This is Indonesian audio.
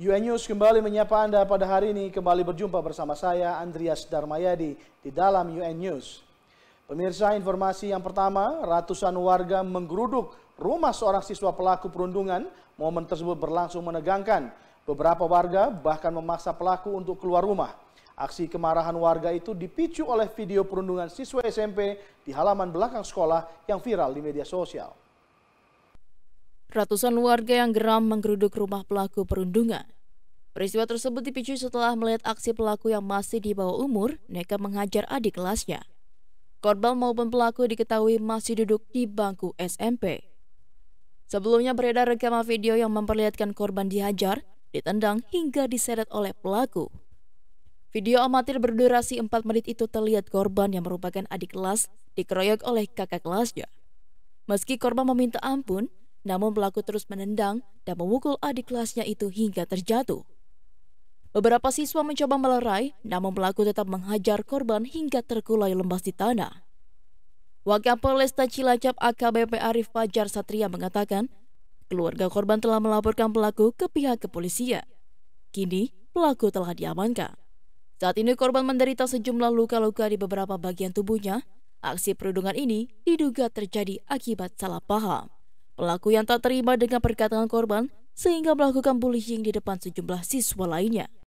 UN News kembali menyapa Anda pada hari ini, kembali berjumpa bersama saya Andreas Darmayadi di dalam UN News. Pemirsa informasi yang pertama, ratusan warga menggeruduk rumah seorang siswa pelaku perundungan. Momen tersebut berlangsung menegangkan. Beberapa warga bahkan memaksa pelaku untuk keluar rumah. Aksi kemarahan warga itu dipicu oleh video perundungan siswa SMP di halaman belakang sekolah yang viral di media sosial. Ratusan warga yang geram menggeruduk rumah pelaku perundungan. Peristiwa tersebut dipicu setelah melihat aksi pelaku yang masih di bawah umur nekat menghajar adik kelasnya. Korban maupun pelaku diketahui masih duduk di bangku SMP. Sebelumnya beredar rekaman video yang memperlihatkan korban dihajar, ditendang hingga diseret oleh pelaku. Video amatir berdurasi 4 menit itu terlihat korban yang merupakan adik kelas dikeroyok oleh kakak kelasnya. Meski korban meminta ampun, namun pelaku terus menendang dan memukul adik kelasnya itu hingga terjatuh. Beberapa siswa mencoba melerai, namun pelaku tetap menghajar korban hingga terkulai lembas di tanah. Polresta Cilacap AKBP Arif Fajar Satria mengatakan, keluarga korban telah melaporkan pelaku ke pihak kepolisian. Kini, pelaku telah diamankan. Saat ini korban menderita sejumlah luka-luka di beberapa bagian tubuhnya. Aksi perundungan ini diduga terjadi akibat salah paham. Pelaku yang tak terima dengan perkataan korban sehingga melakukan bullying di depan sejumlah siswa lainnya.